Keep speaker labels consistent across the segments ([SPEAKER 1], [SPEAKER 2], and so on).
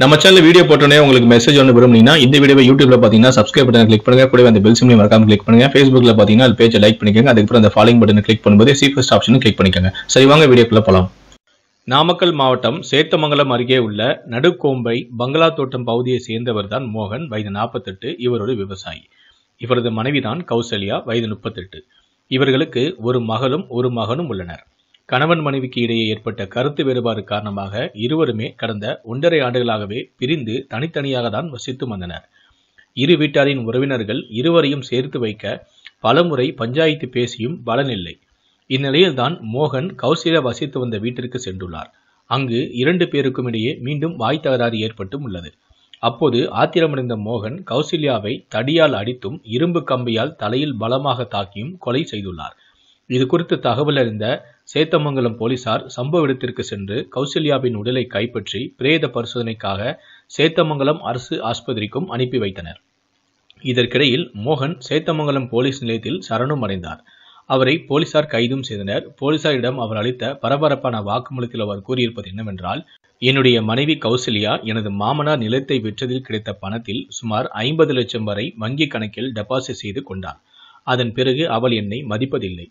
[SPEAKER 1] நம்ம channel video போட்டோன்னே உங்களுக்கு மெசேஜ் ஒன்று விரும்புனீங்கன்னா இந்த வீடியோ யூடியூப்ல பார்த்தீங்கன்னா சப்ஸ்கிரைப் பட்டன் கிளிக் பண்ணுங்க கூட அந்த பெல் சிம்லையும் மறக்காம கிளிக் பண்ணுங்க ஃபேஸ்புக்ல பார்த்தீங்கன்னா அது பேஜை லைக் பண்ணிக்கோங்க அதுக்கப்புறம் அந்த ஃபாலோயிங் பட்டன் கிளிக் பண்ணும்போது சீஃபஸ்ட் ஆப்ஷனும் கிளிக் பண்ணிக்கோங்க சரி வாங்க வீடியோக்குள்ள போகலாம் நாமக்கல் மாவட்டம் சேத்தமங்கலம் அருகே உள்ள நடுக்கோம்பை பங்களா தோட்டம் பகுதியை சேர்ந்தவர் தான் மோகன் வயது நாற்பத்தெட்டு இவரோட விவசாயி இவரது மனைவிதான் கௌசல்யா வயது முப்பத்தெட்டு இவர்களுக்கு ஒரு மகளும் ஒரு மகனும் உள்ளனர் கணவன் மனைவிக்கு இடையே ஏற்பட்ட கருத்து வேறுபாடு காரணமாக இருவருமே கடந்த ஒன்றரை ஆண்டுகளாகவே பிரிந்து தனித்தனியாக தான் வசித்து வந்தனர் இரு வீட்டாரின் உறவினர்கள் இருவரையும் சேர்த்து வைக்க பலமுறை பஞ்சாயத்து பேசியும் பலனில்லை இந்நிலையில்தான் மோகன் கௌசில வசித்து வந்த வீட்டிற்கு சென்றுள்ளார் அங்கு இரண்டு பேருக்கும் இடையே மீண்டும் வாய் தகராறு ஏற்பட்டும் உள்ளது அப்போது ஆத்திரமடைந்த மோகன் கௌசில்யாவை தடியால் அடித்தும் இரும்பு கம்பியால் தலையில் பலமாக தாக்கியும் கொலை செய்துள்ளார் இது குறித்து தகவல் அறிந்த சேத்தமங்கலம் போலீசார் சம்பவ இடத்திற்கு சென்று கௌசல்யாவின் உடலை கைப்பற்றி பிரேத பரிசோதனைக்காக சேத்தமங்கலம் அரசு ஆஸ்பத்திரிக்கும் அனுப்பி வைத்தனர் இதற்கிடையில் மோகன் சேத்தமங்கலம் போலீஸ் நிலையத்தில் சரணம் அடைந்தார் அவரை போலீசார் கைதும் செய்தனர் போலீசாரிடம் அவர் அளித்த பரபரப்பான வாக்குமூலத்தில் அவர் கூறியிருப்பது என்னவென்றால் என்னுடைய மனைவி கௌசல்யா எனது மாமனார் நிலத்தை விற்றதில் கிடைத்த பணத்தில் சுமார் ஐம்பது லட்சம் வரை வங்கிக் கணக்கில் டெபாசிட் செய்து கொண்டார் அதன் பிறகு அவள் என்னை மதிப்பதில்லை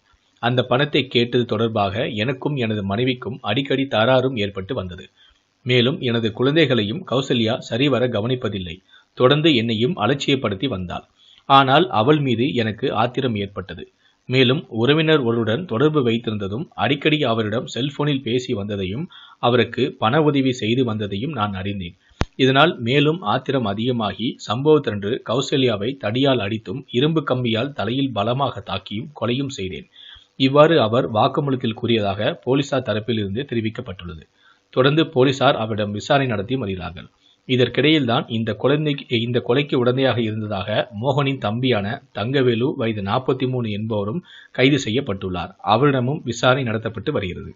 [SPEAKER 1] அந்த பணத்தை கேட்டது தொடர்பாக எனக்கும் எனது மனைவிக்கும் அடிக்கடி தாராறும் ஏற்பட்டு வந்தது மேலும் எனது குழந்தைகளையும் கௌசல்யா சரிவர கவனிப்பதில்லை தொடர்ந்து என்னையும் அலட்சியப்படுத்தி வந்தாள் ஆனால் அவள் மீது எனக்கு ஆத்திரம் ஏற்பட்டது மேலும் உறவினர் ஒருடன் தொடர்பு வைத்திருந்ததும் அடிக்கடி அவரிடம் செல்போனில் பேசி வந்ததையும் அவருக்கு பண உதவி செய்து வந்ததையும் நான் அறிந்தேன் இதனால் மேலும் ஆத்திரம் அதிகமாகி சம்பவத்தன்று கௌசல்யாவை தடியால் அடித்தும் இரும்பு கம்பியால் தலையில் பலமாக தாக்கியும் கொலையும் செய்தேன் இவ்வாறு அவர் வாக்குமூலத்தில் கூறியதாக போலீசார் தரப்பில் இருந்து தெரிவிக்கப்பட்டுள்ளது தொடர்ந்து போலீசார் அவரிடம் விசாரணை நடத்தி வருகிறார்கள் இதற்கிடையில் தான் இந்த குழந்தைக்கு இந்த கொலைக்கு உடந்தையாக இருந்ததாக மோகனின் தம்பியான தங்கவேலு வயது நாற்பத்தி மூணு என்பவரும் கைது செய்யப்பட்டுள்ளார் அவரிடமும் விசாரணை நடத்தப்பட்டு வருகிறது